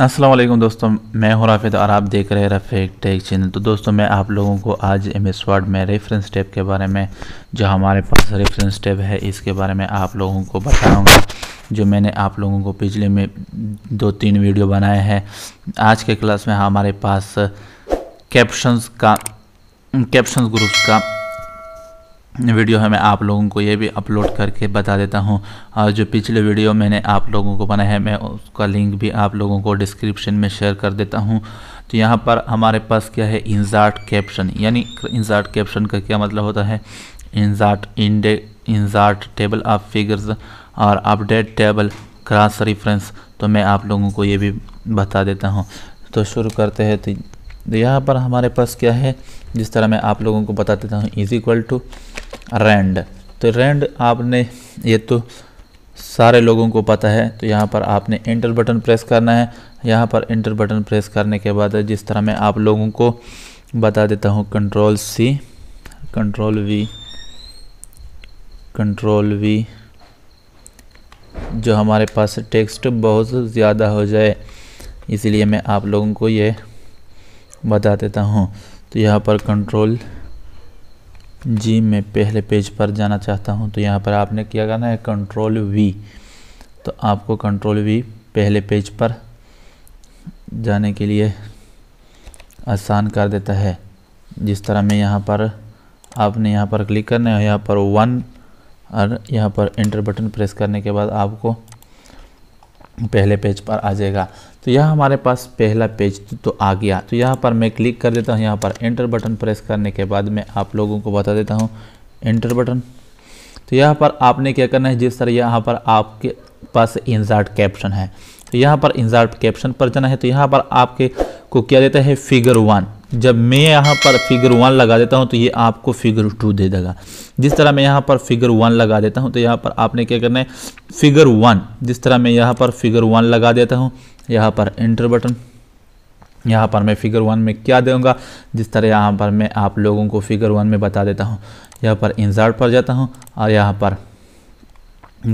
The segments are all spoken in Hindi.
असलम दोस्तों मैं हूं राफिद और आप देख रहे हैं रफेक टेक चैनल तो दोस्तों मैं आप लोगों को आज एम एस वर्ड में रेफरेंस टैब के बारे में जो हमारे पास रेफरेंस टैब है इसके बारे में आप लोगों को बताऊंगा जो मैंने आप लोगों को पिछले में दो तीन वीडियो बनाए हैं आज के क्लास में हमारे पास कैप्शंस का कैप्शंस ग्रुप का वीडियो है मैं आप लोगों को ये भी अपलोड करके बता देता हूँ और जो पिछले वीडियो मैंने आप लोगों को बनाया है मैं उसका लिंक भी आप लोगों को डिस्क्रिप्शन में शेयर कर देता हूँ तो यहाँ पर हमारे पास क्या है इंजार्ट कैप्शन यानी इंजार्ट कैप्शन का क्या मतलब होता है insert index insert table of figures और अपडेट टेबल क्रॉस रिफ्रेंस तो मैं आप लोगों को ये भी बता देता हूँ तो शुरू करते हैं तो तो यहाँ पर हमारे पास क्या है जिस तरह मैं आप लोगों को बता देता हूँ इज इक्वल टू रेंड तो रेंड आपने ये तो सारे लोगों को पता है तो यहाँ पर आपने इंटर बटन प्रेस करना है यहाँ पर इंटर बटन प्रेस करने के बाद जिस तरह मैं आप लोगों को बता देता हूँ control C control V control V जो हमारे पास टेक्स्ट बहुत ज़्यादा हो जाए इसलिए मैं आप लोगों को ये बता देता हूँ तो यहाँ पर कंट्रोल जी मैं पहले पेज पर जाना चाहता हूँ तो यहाँ पर आपने क्या करना है कंट्रोल वी तो आपको कंट्रोल वी पहले पेज पर जाने के लिए आसान कर देता है जिस तरह मैं यहाँ पर आपने यहाँ पर क्लिक करना है यहाँ पर वन और यहाँ पर इंटर बटन प्रेस करने के बाद आपको पहले पेज पर आ जाएगा तो यह हमारे पास पहला पेज तो आ गया तो यहाँ पर मैं क्लिक कर देता हूँ यहाँ पर एंटर बटन प्रेस करने के बाद मैं आप लोगों को बता देता हूँ एंटर बटन तो यहाँ पर आपने क्या करना है जिस तरह यहाँ पर आपके पास इंजार्ट कैप्शन है तो यहाँ पर इंजार्ट कैप्शन पर जाना है तो यहाँ पर आपके को क्या देता है फिगर वन जब मैं यहाँ पर फिगर वन लगा देता हूँ तो ये आपको फिगर टू दे देगा जिस तरह मैं यहाँ पर फिगर वन लगा देता हूँ तो यहाँ पर आपने क्या करना है फिगर वन जिस तरह मैं यहाँ पर फिगर वन लगा देता हूँ यहाँ पर इंटर बटन यहाँ पर मैं फिगर वन में क्या दूँगा जिस तरह यहाँ पर मैं आप लोगों को फिगर वन में बता देता हूँ यहाँ पर इंजार्ट पर जाता हूँ और यहाँ पर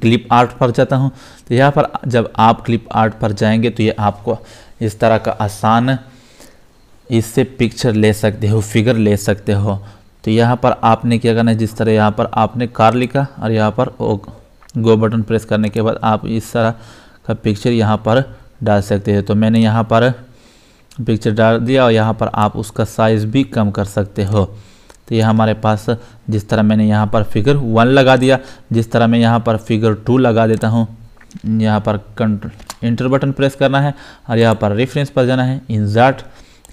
क्लिप आर्ट पर जाता हूँ तो यहाँ पर जब आप क्लिप आर्ट पर जाएंगे तो ये आपको इस तरह का आसान इससे पिक्चर ले सकते हो फिगर ले सकते हो तो यहाँ पर आपने क्या करना है जिस तरह यहाँ पर आपने कार लिखा और यहाँ पर ओ गो बटन प्रेस करने के बाद आप इस तरह का पिक्चर यहाँ पर डाल सकते हो तो मैंने यहाँ पर पिक्चर डाल दिया और यहाँ पर आप उसका साइज़ भी कम कर सकते हो तो ये हमारे पास जिस तरह मैंने यहाँ पर फिगर वन लगा दिया जिस तरह मैं यहाँ पर फिगर टू लगा देता हूँ यहाँ पर कंट्रोल इंटर बटन प्रेस करना है और यहाँ पर रेफरेंस पर जाना है इंजार्ट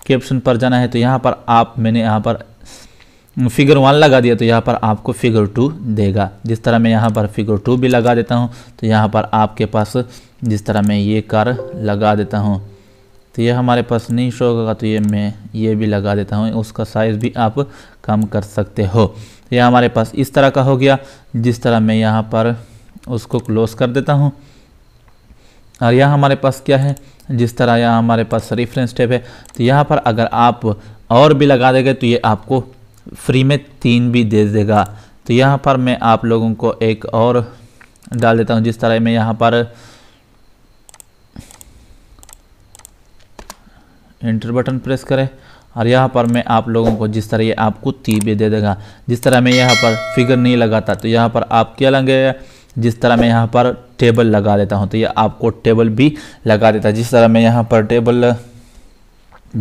के ऑप्शन पर जाना है तो यहाँ पर आप मैंने यहाँ पर फिगर वन लगा दिया तो यहाँ पर आपको फिगर टू देगा जिस तरह मैं यहाँ पर फिगर टू भी लगा देता हूँ तो यहाँ पर आपके पास जिस तरह मैं ये कार लगा देता हूँ तो ये हमारे पास नहीं शो होगा तो ये मैं ये भी लगा देता हूँ उसका साइज़ भी आप कम कर सकते हो तो यह हमारे पास इस तरह का हो गया जिस तरह मैं यहाँ पर उसको क्लोज कर देता हूँ और यह हमारे पास क्या है जिस तरह यहाँ हमारे पास रेफरेंस टेप है तो यहाँ पर अगर आप और भी लगा देंगे तो ये आपको फ्री में तीन भी दे देगा तो यहाँ पर मैं आप लोगों को एक और डाल देता हूँ जिस तरह मैं यहाँ पर इंटर बटन प्रेस करें और यहाँ पर मैं आप लोगों को जिस तरह ये आपको भी दे देगा जिस तरह मैं यहाँ पर फिगर नहीं लगाता तो यहाँ पर आप क्या लगेगा जिस तरह मैं यहाँ पर टेबल लगा देता हूँ तो ये आपको टेबल भी लगा देता है जिस तरह मैं यहाँ पर टेबल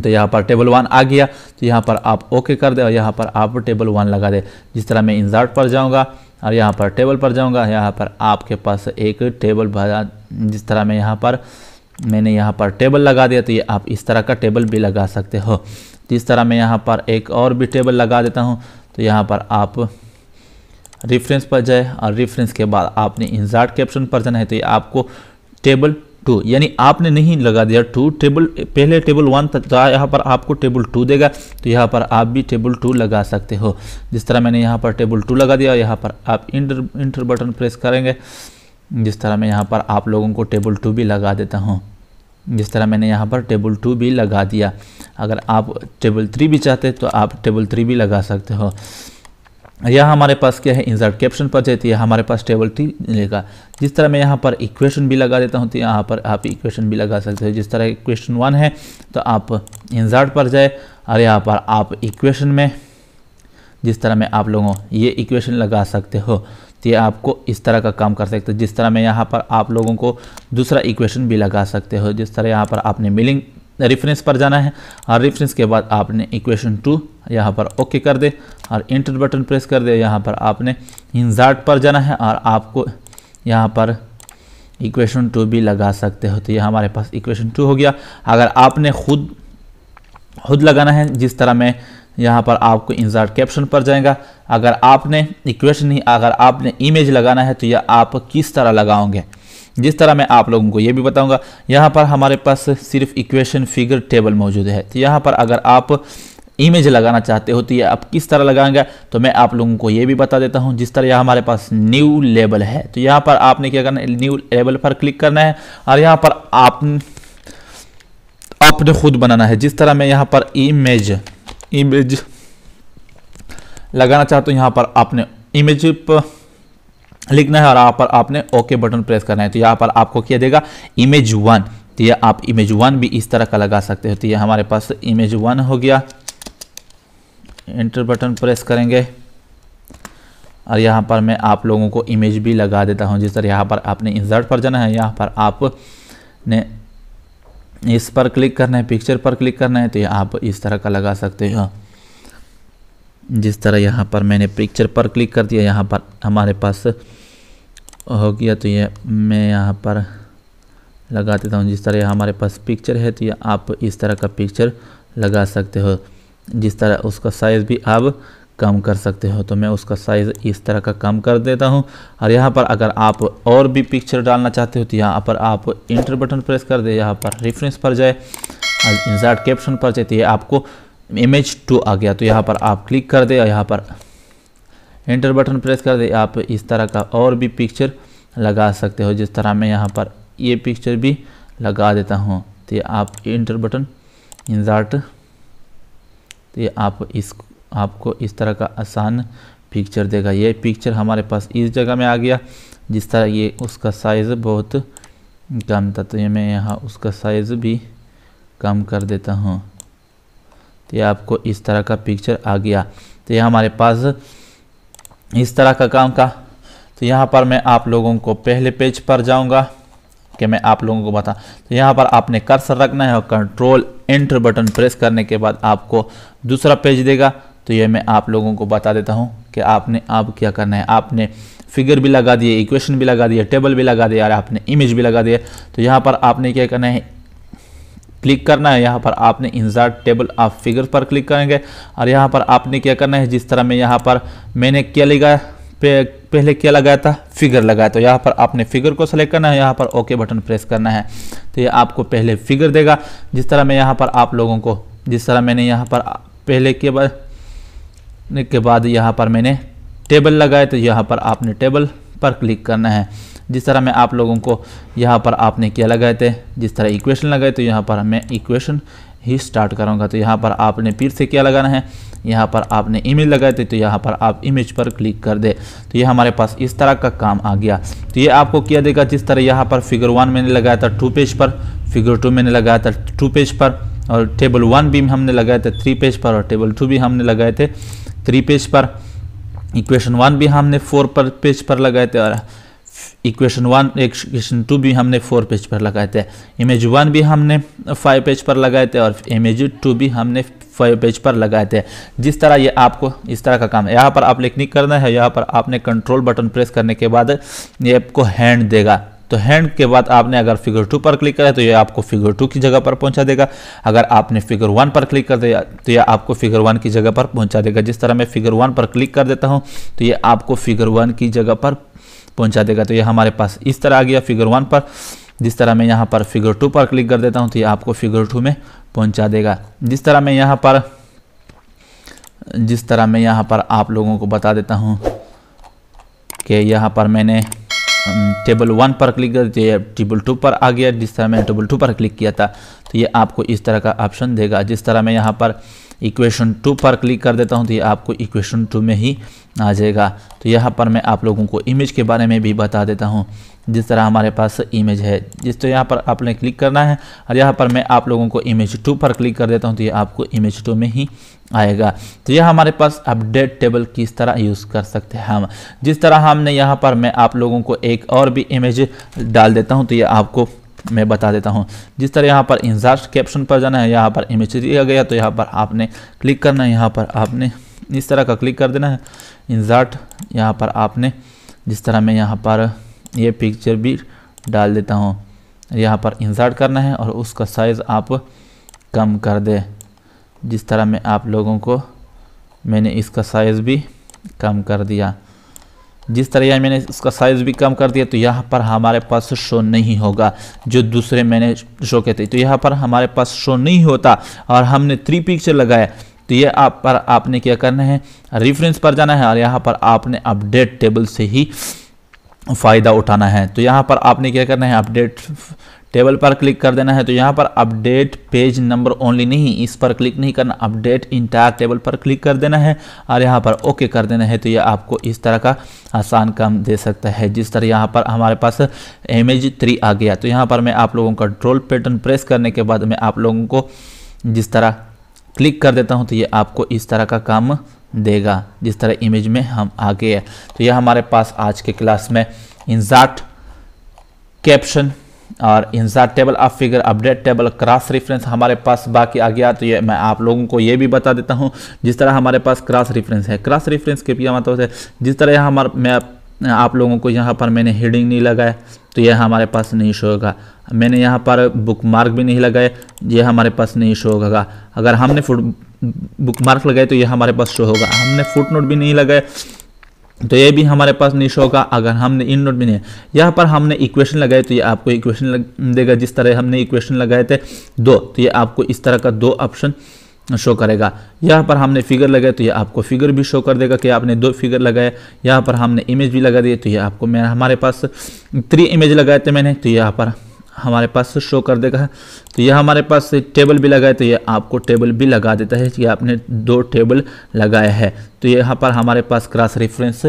तो यहाँ पर टेबल वन आ गया तो यहाँ पर आप ओके कर दे और यहाँ पर आप टेबल वन लगा दे जिस तरह मैं इंजार्ट पर जाऊँगा और यहाँ पर टेबल पर जाऊँगा यहाँ पर आपके पास एक टेबल भरा जिस तरह मैं यहाँ पर मैंने यहाँ पर टेबल लगा दिया तो ये आप इस तरह का टेबल भी लगा सकते हो जिस तरह मैं यहाँ पर एक और भी टेबल लगा देता हूँ तो यहाँ पर आप रेफरेंस पर जाए और रेफरेंस के बाद आपने इंसर्ट कैप्शन पर जाना है तो ये आपको टेबल टू यानी आपने नहीं लगा दिया टू टेबल पहले टेबल वन था तो यहाँ पर आपको टेबल टू देगा तो यहाँ पर आप भी टेबल टू लगा सकते हो जिस तरह मैंने यहाँ पर टेबल टू लगा दिया यहाँ पर आप इंटर इंटर बटन प्रेस करेंगे जिस तरह मैं यहाँ पर आप लोगों को टेबल टू भी लगा देता हूँ जिस तरह मैंने यहाँ पर टेबल टू भी लगा दिया अगर आप टेबल थ्री भी चाहते तो आप टेबल थ्री भी लगा सकते हो यह हमारे पास क्या है इंसर्ट कैप्शन पर जाती है हमारे पास टेबल टी मिलेगा जिस तरह मैं यहाँ पर इक्वेशन भी लगा देता हूँ तो यहाँ पर आप इक्वेशन भी लगा सकते हो जिस तरह इक्वेशन वन है तो आप इंसर्ट पर जाए और यहाँ पर आप इक्वेशन में जिस तरह में आप लोगों ये इक्वेशन लगा सकते हो तो ये आपको इस तरह का काम कर सकते हो जिस तरह मैं यहाँ पर आप लोगों को दूसरा इक्वेशन भी लगा सकते हो जिस तरह यहाँ पर आपने मिलिंग रेफरेंस पर जाना है और रेफरेंस के बाद आपने इक्वेशन टू यहाँ पर ओके कर दे और इंटर बटन प्रेस कर दे यहाँ पर आपने इंजार्ट पर जाना है और आपको यहाँ पर इक्वेशन टू भी लगा सकते हो तो ये हमारे पास इक्वेशन टू हो गया अगर आपने खुद खुद लगाना है जिस तरह मैं यहाँ पर आपको इंजार्ट कैप्शन पर जाएगा अगर आपने इक्वेशन ही अगर आपने इमेज लगाना है तो यह आप किस तरह लगाओगे जिस तरह मैं आप लोगों को ये भी बताऊंगा यहाँ पर हमारे पास सिर्फ इक्वेशन फिगर टेबल मौजूद है तो यहाँ पर अगर आप इमेज लगाना चाहते हो तो ये आप किस तरह लगाएंगे तो मैं आप लोगों को ये भी बता देता हूँ जिस तरह यहाँ हमारे पास न्यू लेबल है तो यहाँ पर आपने क्या करना है न्यू लेबल पर क्लिक करना है और यहाँ पर आप आपने खुद बनाना है जिस तरह मैं यहाँ पर इमेज इमेज लगाना चाहता हूँ यहाँ पर आपने इमेज पर लिखना है और यहाँ पर आपने ओके बटन प्रेस करना है तो यहाँ पर आपको क्या देगा इमेज वन तो ये आप इमेज वन भी इस तरह का लगा सकते हो तो ये हमारे पास इमेज वन हो गया एंटर बटन प्रेस करेंगे और यहाँ पर मैं आप लोगों को इमेज भी लगा देता हूँ जिस तरह यहाँ पर आपने इंसर्ट पर जाना है यहाँ पर आपने इस पर क्लिक करना है पिक्चर पर क्लिक करना है तो ये आप इस तरह का लगा सकते हो जिस तरह यहाँ पर मैंने पिक्चर पर क्लिक कर दिया यहाँ पर हमारे पास हो गया तो ये मैं यहाँ पर लगा देता हूँ जिस तरह हमारे पास पिक्चर है तो ये आप इस तरह का पिक्चर लगा सकते हो जिस तरह उसका साइज़ भी आप कम कर सकते हो तो मैं उसका साइज़ इस तरह का कम कर देता हूँ और यहाँ पर अगर आप और भी पिक्चर डालना चाहते हो तो यहाँ पर आप इंटर बटन प्रेस कर दे यहाँ पर रेफरेंस पर जाए इंजार्ट कैप्शन पर जाए तो ये आपको इमेज टू आ गया तो यहाँ पर आप क्लिक कर दे और यहाँ पर इंटर बटन प्रेस कर दे आप इस तरह का और भी पिक्चर लगा सकते हो जिस तरह मैं यहाँ पर ये पिक्चर भी लगा देता हूँ तो ये आप इंटर बटन इंजार्ट तो ये आप इस आपको इस तरह का आसान पिक्चर देगा ये पिक्चर हमारे पास इस जगह में आ गया जिस तरह ये उसका साइज़ बहुत कम था तो ये मैं यहाँ उसका साइज़ भी कम कर देता हूँ तो ये आपको इस तरह का पिक्चर आ गया तो ये हमारे पास इस तरह का काम का तो यहाँ पर मैं आप लोगों को पहले पेज पर जाऊँगा कि मैं आप लोगों को बता तो यहाँ पर आपने कर्सर रखना है और कंट्रोल एंटर बटन प्रेस करने के बाद आपको दूसरा पेज देगा तो ये मैं आप लोगों को बता देता हूँ कि आपने आप क्या करना है आपने फिगर भी लगा दिए इक्वेशन भी लगा दिए टेबल भी लगा दिया और आपने इमेज भी लगा दिया तो यहाँ पर आपने क्या करना है क्लिक करना है यहाँ पर आपने इंसर्ट टेबल ऑफ फिगर पर क्लिक करेंगे और यहाँ पर आपने क्या करना है जिस तरह मैं यहाँ पर मैंने क्या लिखा पहले क्या लगाया था फिगर लगाया तो यहाँ पर आपने फिगर को सेलेक्ट करना है यहाँ पर ओके बटन प्रेस करना है तो ये आपको पहले फिगर देगा जिस तरह मैं यहाँ पर आप लोगों को जिस तरह मैंने यहाँ पर पहले के बाद के बाद यहाँ पर मैंने टेबल लगाया तो यहाँ पर आपने टेबल पर क्लिक करना है जिस तरह मैं आप लोगों को यहाँ पर आपने क्या लगाए थे जिस तरह इक्वेशन लगाए तो यहाँ पर मैं इक्वेशन ही स्टार्ट करूँगा तो यहाँ पर आपने फिर से क्या लगाना है यहाँ पर आपने इमेज लगाए थे तो यहाँ पर आप इमेज पर क्लिक कर दे तो ये हमारे पास इस तरह का काम आ गया तो ये आपको किया देगा जिस तरह यहाँ पर फिगर वन मैंने लगाया था टू पेज पर फिगर टू मैंने लगाया था टू पेज पर और टेबल वन भी हमने लगाए थे थ्री पेज पर और टेबल टू भी हमने लगाए थे थ्री पेज पर इक्वेशन वन भी हमने फोर पर पेज पर लगाए थे और इक्वेशन वन इक्वेशन टू भी हमने फोर पेज पर लगाए थे इमेज वन भी हमने फाइव पेज पर लगाए थे और इमेज टू भी हमने फाइव पेज पर लगाए थे जिस तरह ये आपको इस तरह का काम है यहाँ पर आप क्लिक करना है यहाँ पर आपने कंट्रोल बटन प्रेस करने के बाद ये आपको हैंड देगा तो हैंड के बाद आपने अगर फिगर टू पर क्लिक करा तो यह आपको फिगर टू की जगह पर पहुंचा देगा अगर आपने फिगर वन पर क्लिक कर दिया तो यह आपको फिगर वन की जगह पर पहुंचा देगा जिस तरह मैं फिगर वन पर क्लिक कर देता हूं तो ये आपको फिगर वन की जगह पर पहुंचा देगा तो ये हमारे पास इस तरह आ गया फिगर वन पर जिस तरह मैं यहाँ पर फिगर टू पर क्लिक कर देता हूँ तो ये आपको फिगर टू में पहुँचा देगा जिस तरह मैं यहाँ पर जिस तरह मैं यहाँ पर आप लोगों को बता देता हूँ कि यहाँ पर मैंने टेबल वन पर क्लिक कर दिया टेबल टू पर आ गया जिस तरह मैंने टेबल टू पर क्लिक किया था तो ये आपको इस तरह का ऑप्शन देगा जिस तरह मैं यहाँ पर इक्वेशन टू पर क्लिक कर देता हूँ तो ये आपको इक्वेशन टू में ही आ जाएगा तो यहाँ पर मैं आप लोगों को इमेज के बारे में भी बता देता हूँ जिस तरह हमारे पास इमेज है जिस तो यहाँ पर आपने क्लिक करना है और यहाँ पर मैं आप लोगों को इमेज टू पर क्लिक कर देता हूँ तो ये आपको इमेज टू में ही आएगा तो यह हमारे पास अपडेट टेबल किस तरह यूज़ कर सकते हैं हम जिस तरह हमने यहाँ पर मैं आप लोगों को एक और भी इमेज डाल देता हूँ तो ये आपको मैं बता देता हूँ जिस तरह यहाँ पर इंजार्ट कैप्शन पर जाना है यहाँ पर इमेज दिया गया तो यहाँ पर आपने क्लिक करना है यहाँ पर आपने इस तरह का क्लिक कर देना है इंजार्ट यहाँ पर आपने जिस तरह मैं यहाँ पर ये पिक्चर भी डाल देता हूँ यहाँ पर इंजार्ट करना है और उसका साइज़ आप कम कर दे जिस तरह मैं आप लोगों को मैंने इसका साइज़ भी कम कर दिया जिस तरह यहाँ मैंने उसका साइज़ भी कम कर दिया तो यहाँ पर हमारे पास शो नहीं होगा जो दूसरे मैंने शो कहते तो यहाँ पर हमारे पास शो नहीं होता और हमने थ्री पिक्चर लगाया तो ये आप पर आपने क्या करना है रेफरेंस पर जाना है और यहाँ पर आपने अपडेट टेबल से ही फ़ायदा उठाना है तो यहाँ पर आपने क्या करना है अपडेट टेबल पर क्लिक कर देना है तो यहाँ पर अपडेट पेज नंबर ओनली नहीं इस पर क्लिक नहीं करना अपडेट इंटायर टेबल पर क्लिक कर देना है और यहाँ पर ओके कर देना है तो ये आपको इस तरह का आसान काम दे सकता है जिस तरह यहाँ पर हमारे पास इमेज थ्री आ गया तो यहाँ पर मैं आप लोगों का ट्रोल पैटर्न प्रेस करने के बाद मैं आप लोगों को जिस तरह क्लिक कर देता हूँ तो ये आपको इस तरह का काम देगा जिस तरह इमेज में हम आगे है तो यह हमारे पास आज के क्लास में इंजार्ट कैप्शन और insert table of figure update table cross reference हमारे पास बाकी आ गया तो ये मैं आप लोगों को ये भी बता देता हूँ जिस तरह हमारे पास क्रॉस रेफरेंस है क्रॉस रेफरेंस के पिया मतलब है जिस तरह यहाँ हमारे मैं आप लोगों को यहाँ पर मैंने हेडिंग नहीं लगाया तो यह हमारे पास नहीं शो होगा मैंने यहाँ पर बुक मार्क भी नहीं लगाए ये हमारे पास नहीं शो होगा अगर हमने फुट बुक मार्क लगाए तो ये हमारे पास शो होगा हमने फुट नोट भी नहीं लगाए तो ये भी हमारे पास नहीं शो होगा अगर हमने इन नोट भी नहीं यहाँ पर हमने इक्वेशन लगाए तो ये आपको इक्वेशन देगा जिस तरह हमने इक्वेशन लगाए थे दो तो ये आपको इस तरह का दो ऑप्शन शो करेगा यहाँ पर हमने फिगर लगाए तो ये आपको फिगर भी शो कर देगा कि आपने दो फिगर लगाए यहाँ पर हमने इमेज भी लगा दिए तो ये आपको मैं हमारे पास थ्री इमेज लगाए थे मैंने तो यहाँ पर हमारे पास शो कर देगा तो यह हमारे पास टेबल भी लगा है तो यह आपको टेबल भी लगा देता है कि आपने दो टेबल लगाया है तो यहाँ पर हमारे पास क्रॉस रेफरेंस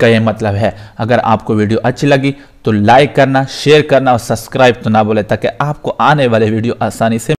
का यह मतलब है अगर आपको वीडियो अच्छी लगी तो लाइक करना शेयर करना और सब्सक्राइब तो ना बोले ताकि आपको आने वाले वीडियो आसानी से